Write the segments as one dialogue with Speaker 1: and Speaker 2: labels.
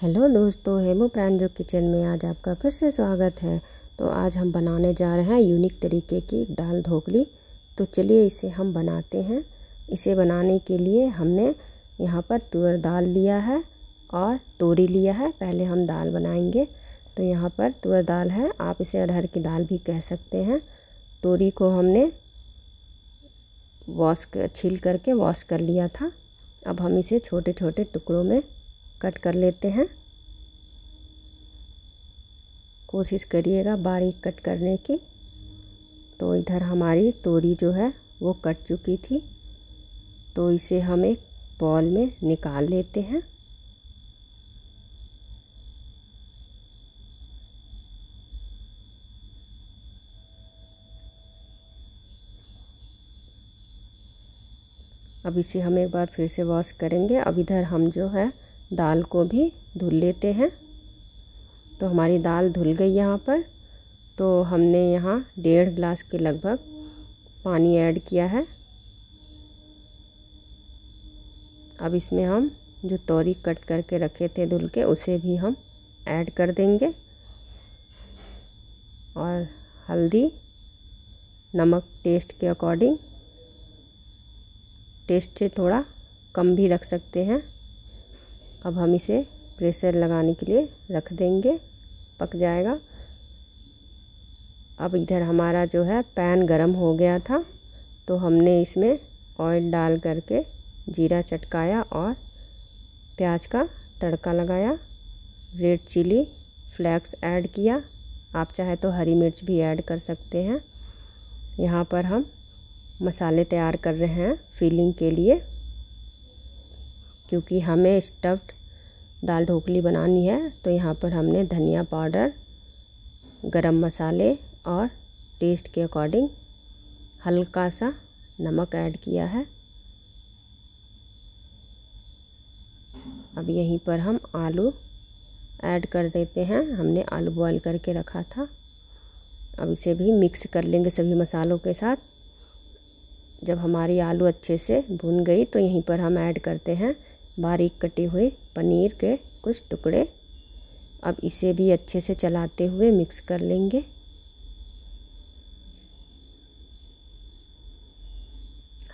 Speaker 1: hello दोस्तों haemo प्रांजो kitchen में आज आपका फिर से स्वागत है तो आज हम बनाने जा रहे हैं यूनिक तरीके की दाल ढोकली तो चलिए इसे हम बनाते हैं इसे बनाने के लिए हमने यहाँ पर तुअर दाल लिया है और तोरी लिया है पहले हम दाल बनाएंगे तो यहाँ पर तुअर दाल है आप इसे अरहर की दाल भी कह सकते हैं तोरी को हमने वॉश छील करके वॉश कर लिया था अब हम इसे छोटे छोटे टुकड़ों में कट कर लेते हैं कोशिश करिएगा बारीक कट करने की तो इधर हमारी तोरी जो है वो कट चुकी थी तो इसे हम एक बॉल में निकाल लेते हैं अब इसे हम एक बार फिर से वॉश करेंगे अब इधर हम जो है दाल को भी धुल लेते हैं तो हमारी दाल धुल गई यहाँ पर तो हमने यहाँ डेढ़ ग्लास के लगभग पानी ऐड किया है अब इसमें हम जो तोरी कट करके रखे थे धुल के उसे भी हम ऐड कर देंगे और हल्दी नमक टेस्ट के अकॉर्डिंग टेस्ट से थोड़ा कम भी रख सकते हैं अब हम इसे प्रेशर लगाने के लिए रख देंगे पक जाएगा अब इधर हमारा जो है पैन गरम हो गया था तो हमने इसमें ऑयल डाल करके जीरा चटकाया और प्याज का तड़का लगाया रेड चिली फ्लैक्स ऐड किया आप चाहे तो हरी मिर्च भी ऐड कर सकते हैं यहाँ पर हम मसाले तैयार कर रहे हैं फीलिंग के लिए क्योंकि हमें स्टफ्ड दाल ढोकली बनानी है तो यहाँ पर हमने धनिया पाउडर गरम मसाले और टेस्ट के अकॉर्डिंग हल्का सा नमक ऐड किया है अब यहीं पर हम आलू ऐड कर देते हैं हमने आलू बॉईल करके रखा था अब इसे भी मिक्स कर लेंगे सभी मसालों के साथ जब हमारी आलू अच्छे से भुन गई तो यहीं पर हम ऐड करते हैं बारीक कटे हुए पनीर के कुछ टुकड़े अब इसे भी अच्छे से चलाते हुए मिक्स कर लेंगे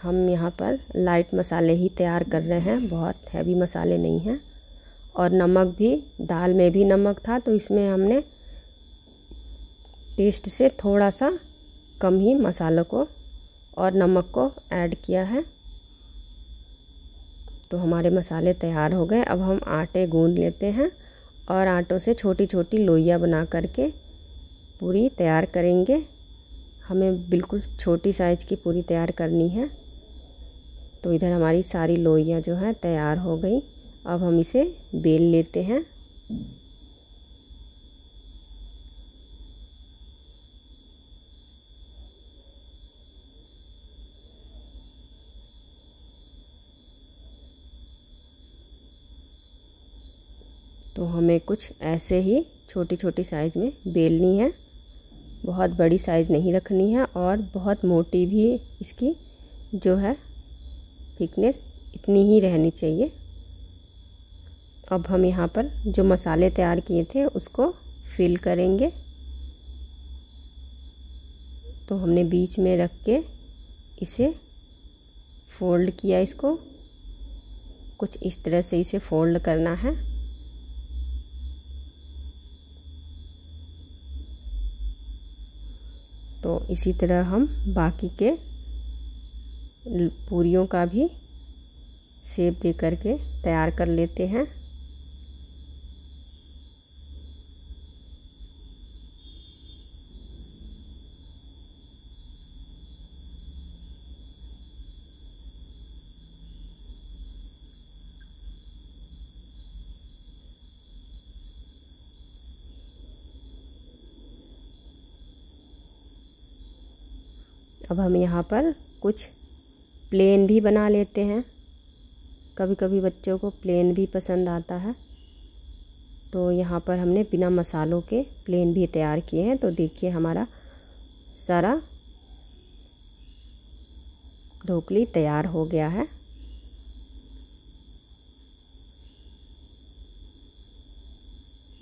Speaker 1: हम यहाँ पर लाइट मसाले ही तैयार कर रहे हैं बहुत हैवी मसाले नहीं हैं और नमक भी दाल में भी नमक था तो इसमें हमने टेस्ट से थोड़ा सा कम ही मसालों को और नमक को ऐड किया है तो हमारे मसाले तैयार हो गए अब हम आटे गूंद लेते हैं और आटों से छोटी छोटी लोइयाँ बना करके पूरी तैयार करेंगे हमें बिल्कुल छोटी साइज़ की पूरी तैयार करनी है तो इधर हमारी सारी लोइयाँ जो हैं तैयार हो गई अब हम इसे बेल लेते हैं तो हमें कुछ ऐसे ही छोटी छोटी साइज़ में बेलनी है बहुत बड़ी साइज़ नहीं रखनी है और बहुत मोटी भी इसकी जो है थिकनेस इतनी ही रहनी चाहिए अब हम यहाँ पर जो मसाले तैयार किए थे उसको फिल करेंगे तो हमने बीच में रख के इसे फोल्ड किया इसको कुछ इस तरह से इसे फोल्ड करना है तो इसी तरह हम बाकी के पूरियों का भी सेब दे करके तैयार कर लेते हैं अब हम यहाँ पर कुछ प्लेन भी बना लेते हैं कभी कभी बच्चों को प्लेन भी पसंद आता है तो यहाँ पर हमने बिना मसालों के प्लेन भी तैयार किए हैं तो देखिए हमारा सारा ढोकली तैयार हो गया है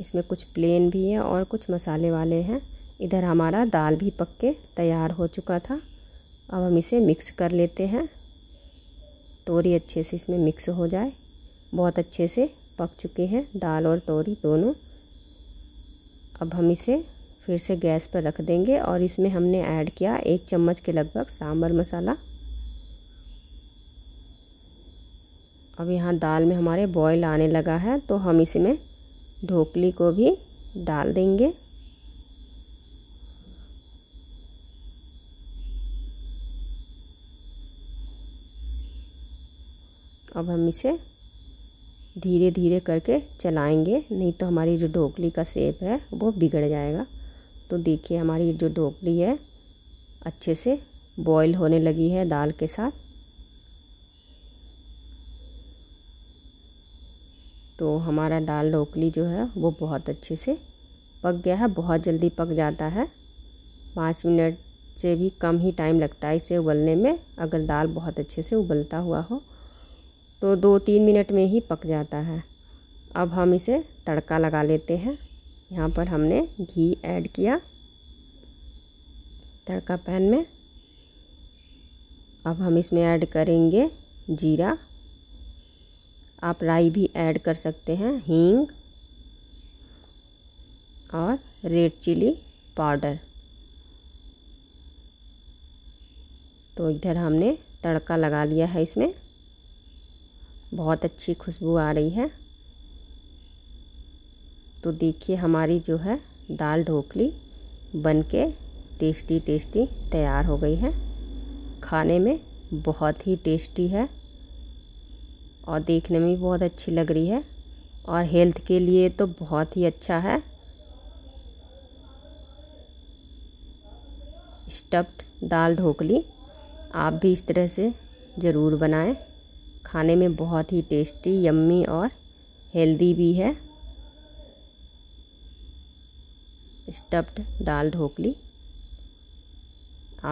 Speaker 1: इसमें कुछ प्लेन भी है और कुछ मसाले वाले हैं इधर हमारा दाल भी पक के तैयार हो चुका था अब हम इसे मिक्स कर लेते हैं तोरी अच्छे से इसमें मिक्स हो जाए बहुत अच्छे से पक चुके हैं दाल और तोरी दोनों अब हम इसे फिर से गैस पर रख देंगे और इसमें हमने ऐड किया एक चम्मच के लगभग सांभर मसाला अब यहाँ दाल में हमारे बॉयल आने लगा है तो हम इसमें ढोकली को भी डाल देंगे अब हम इसे धीरे धीरे करके चलाएंगे नहीं तो हमारी जो ढोकली का सेप है वो बिगड़ जाएगा तो देखिए हमारी जो ढोकली है अच्छे से बॉईल होने लगी है दाल के साथ तो हमारा दाल ढोकली जो है वो बहुत अच्छे से पक गया है बहुत जल्दी पक जाता है पाँच मिनट से भी कम ही टाइम लगता है इसे उबलने में अगर दाल बहुत अच्छे से उबलता हुआ हो तो दो तीन मिनट में ही पक जाता है अब हम इसे तड़का लगा लेते हैं यहाँ पर हमने घी ऐड किया तड़का पैन में अब हम इसमें ऐड करेंगे जीरा आप राई भी ऐड कर सकते हैं हींग और रेड चिली पाउडर तो इधर हमने तड़का लगा लिया है इसमें बहुत अच्छी खुशबू आ रही है तो देखिए हमारी जो है दाल ढोकली बन के टेस्टी टेस्टी तैयार हो गई है खाने में बहुत ही टेस्टी है और देखने में भी बहुत अच्छी लग रही है और हेल्थ के लिए तो बहुत ही अच्छा है स्टफ्ड दाल ढोकली आप भी इस तरह से ज़रूर बनाएं खाने में बहुत ही टेस्टी यम्मी और हेल्दी भी है स्टफ्ड दाल ढोकली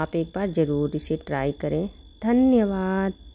Speaker 1: आप एक बार ज़रूर इसे ट्राई करें धन्यवाद